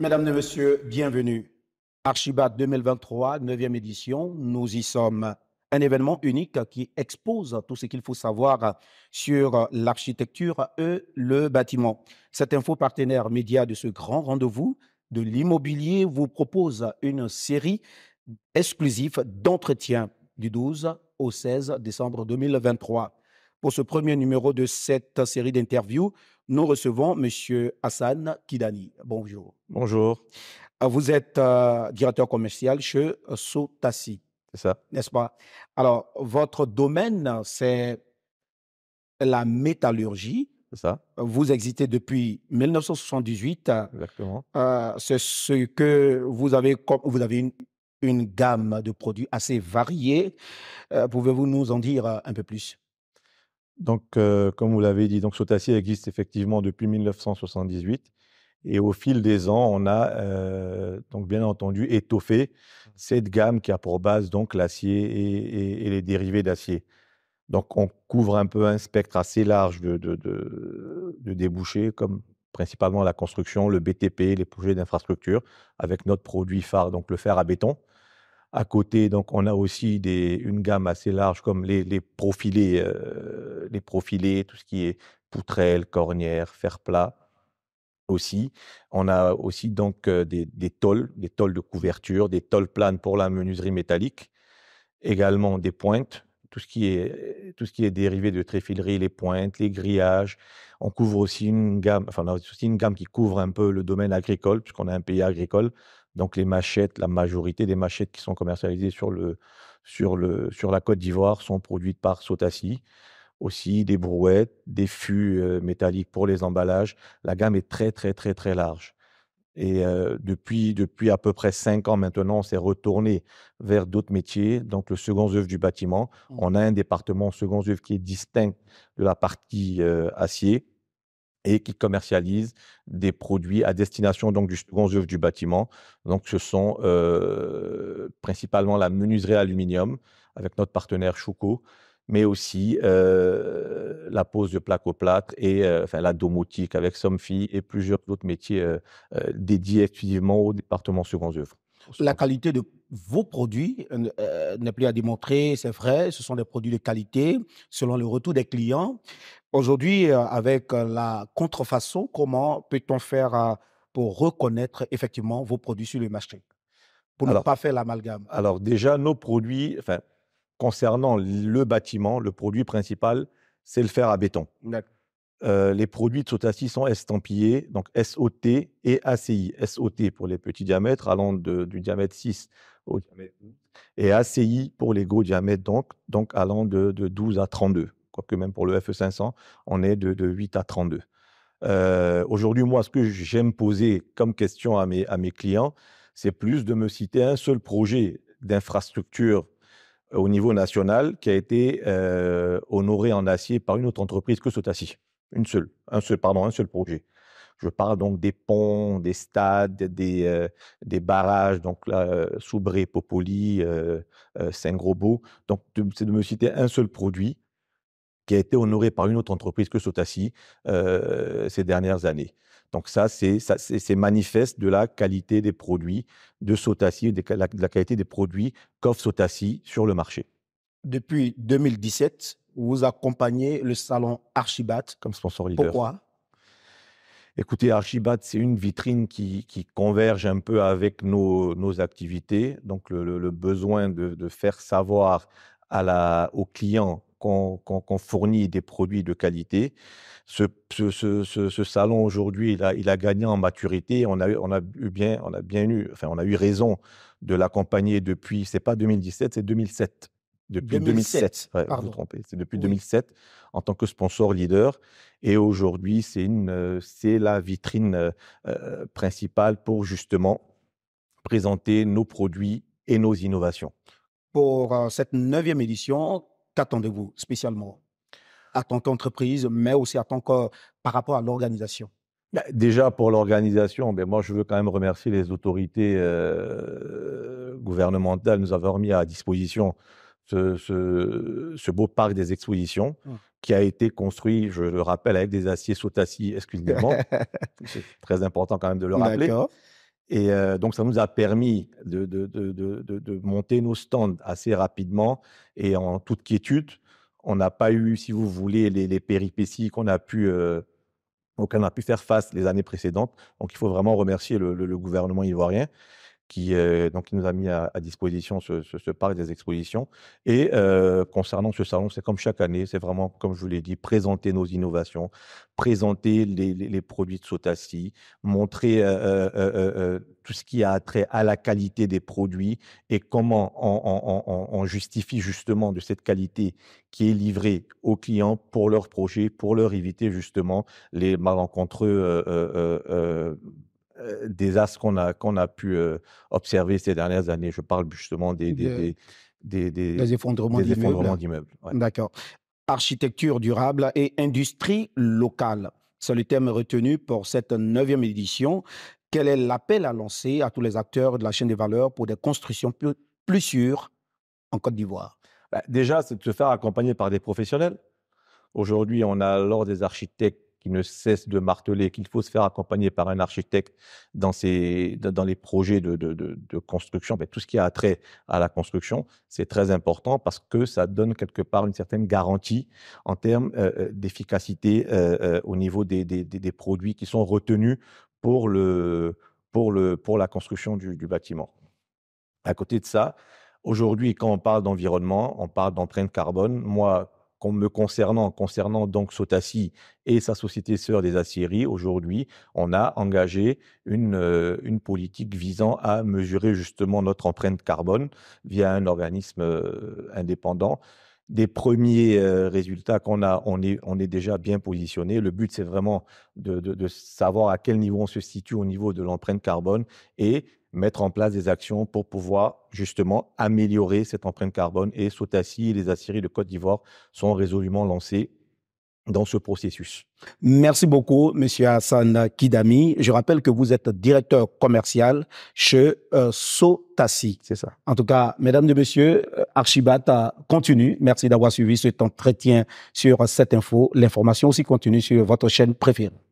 Mesdames et messieurs, bienvenue. Archibat 2023, 9e édition, nous y sommes. Un événement unique qui expose tout ce qu'il faut savoir sur l'architecture et le bâtiment. Cette info partenaire média de ce grand rendez-vous de l'immobilier vous propose une série exclusive d'entretiens du 12 au 16 décembre 2023. Pour ce premier numéro de cette série d'interviews, nous recevons M. Hassan Kidani. Bonjour. Bonjour. Ah, vous êtes euh, directeur commercial chez Sotasi. C'est ça. N'est-ce pas? Alors, votre domaine, c'est la métallurgie. C'est ça. Vous existez depuis 1978. Exactement. Euh, c'est ce que vous avez, vous avez une, gamme de produits assez variée. Euh, pouvez-vous nous en dire un peu plus? Donc, euh, comme vous l'avez dit, donc Sotacier existe effectivement depuis 1978. Et au fil des ans, on a euh, bien entendu étoffé mmh. cette gamme qui a pour base donc l'acier et, les dérivés d'acier. Donc, on couvre un peu un spectre assez large de, de débouchés, comme principalement la construction, le BTP, les projets d'infrastructure, avec notre produit phare, donc le fer à béton. À côté, donc, on a aussi une gamme assez large comme les, profilés, euh, les profilés, tout ce qui est poutrelles, cornières, fer plat aussi. On a aussi donc euh, des, des tôles, des tôles de couverture, des tôles planes pour la menuiserie métallique, également des pointes, tout ce qui est, tout ce qui est dérivé de tréfilerie, les pointes, les grillages. On couvre aussi une gamme, enfin, on a aussi une gamme qui couvre un peu le domaine agricole, puisqu'on a un pays agricole. Donc les machettes, la majorité des machettes qui sont commercialisées sur, le, sur, le, sur la Côte d'Ivoire sont produites par Sotassi. Aussi des brouettes, des fûts euh, métalliques pour les emballages. La gamme est très très très très large. Et euh, depuis, depuis à peu près cinq ans maintenant, on s'est retourné vers d'autres métiers, donc le second œuvre du bâtiment. Mmh. On a un département second œuvre qui est distinct de la partie euh, acier et qui commercialise des produits à destination donc du second œuvre du bâtiment. Donc ce sont euh, principalement la menuiserie aluminium avec notre partenaire Choucot, mais aussi euh, la pose de plaque au plâtre et euh, la domotique avec Somfy et plusieurs autres métiers dédiés exclusivement au département second œuvre la qualité de vos produits euh, euh, n'est plus à démontrer, c'est vrai, ce sont des produits de qualité selon le retour des clients. Aujourd'hui, euh, avec la contrefaçon, comment peut-on faire pour reconnaître effectivement vos produits sur le marché Pour ne pas faire l'amalgame. Alors déjà, nos produits, concernant le bâtiment, le produit principal, c'est le fer à béton. D'accord les produits de Sotassi sont estampillés, donc SOT et ACI. SOT pour les petits diamètres, allant de, du diamètre 6 au diamètre 12. et ACI pour les gros diamètres, donc, allant de, 12 à 32. Quoique même pour le FE500, on est de, 8 à 32. Aujourd'hui, moi, ce que j'aime poser comme question à mes, clients, c'est plus de me citer un seul projet d'infrastructure au niveau national qui a été honoré en acier par une autre entreprise que Sotassi un seul, pardon, un seul projet. Je parle donc des ponts, des stades, des, euh, barrages, donc là, euh, Soubré, Popoli, euh, Saint-Grobo. Donc, c'est de me citer un seul produit qui a été honoré par une autre entreprise que Sotassi ces dernières années. Donc ça, c'est manifeste de la qualité des produits de Sotassi, de la, de la qualité des produits qu'offre Sotassi sur le marché. Depuis 2017, vous accompagnez le salon Archibat. comme sponsor leader. Pourquoi Écoutez, Archibat, c'est une vitrine qui, converge un peu avec nos, activités. Donc, le, besoin de, faire savoir aux clients qu'on fournit des produits de qualité. Ce, salon aujourd'hui, il, a, gagné en maturité. On a, on a eu bien, on a bien eu, enfin, on a eu raison de l'accompagner depuis. C'est pas 2017, c'est 2007. Depuis 2007, vous vous c'est depuis 2007 en tant que sponsor leader. Et aujourd'hui, c'est la vitrine euh, euh, principale pour justement présenter nos produits et nos innovations. Pour euh, cette neuvième édition, qu'attendez-vous spécialement à tant qu'entreprise, mais aussi à tant que, par rapport à l'organisation bah, Déjà pour l'organisation, mais ben, moi je veux quand même remercier les autorités gouvernementales. Nous avoir mis à disposition ce, ce, beau parc des expositions mmh. qui a été construit, je le rappelle, avec des aciers sautassis, excusez-moi. C'est très important quand même de le rappeler. Et euh, donc, ça nous a permis de, de, monter nos stands assez rapidement et en toute quiétude. On n'a pas eu, si vous voulez, les, péripéties qu'on a pu, euh, auxquelles on a pu faire face les années précédentes. Donc, il faut vraiment remercier le, le, le gouvernement ivoirien qui, euh, donc, qui nous a mis à, à disposition ce, ce, ce, parc des expositions. Et euh, concernant ce salon, c'est comme chaque année, c'est vraiment, comme je vous l'ai dit, présenter nos innovations, présenter les, les, les produits de Sotassi, montrer euh, euh, euh, euh tout ce qui a trait à la qualité des produits et comment on, on, on, on justifie justement de cette qualité qui est livrée aux clients pour leurs projets, pour leur éviter justement les malencontreux euh, des as qu'on a, qu'on a pu euh, observer ces dernières années. Je parle justement des, des, effondrements d'immeubles. D'accord. Architecture durable et industrie locale. C'est le thème retenu pour cette neuvième édition. Quel est l'appel à lancer à tous les acteurs de la chaîne des valeurs pour des constructions plus, sûres en Côte d'Ivoire bah, Déjà, c'est de se faire accompagner par des professionnels. Aujourd'hui, on a alors des architectes qui ne cesse de marteler qu'il faut se faire accompagner par un architecte dans, ces dans les projets de, de, construction, ben, tout ce qui a trait à la construction, c'est très important parce que ça donne quelque part une certaine garantie en termes euh, euh, d'efficacité euh, au niveau des, des, des, produits qui sont retenus pour, le, pour, le, pour la construction du, du bâtiment. À côté de ça, Aujourd'hui, quand on parle d'environnement, on parle d'empreinte carbone. Moi, concernant, concernant donc Sotassi et sa société sœur des aciéries, aujourd'hui, on a engagé une, euh, une politique visant à mesurer justement notre empreinte carbone via un organisme euh, indépendant des premiers euh, résultats qu'on a, on est, on est déjà bien positionné. Le but, c'est vraiment de, de, savoir à quel niveau on se situe au niveau de l'empreinte carbone et mettre en place des actions pour pouvoir justement améliorer cette empreinte carbone. Et Sotassi et les Assyries de Côte d'Ivoire sont résolument lancés dans ce processus. Merci beaucoup, Monsieur Hassan Kidami. Je rappelle que vous êtes directeur commercial chez euh, Sotassi. C'est ça. En tout cas, mesdames et messieurs, euh, Archibata continue. Merci d'avoir suivi cet entretien sur cette info. L'information aussi continue sur votre chaîne préférée.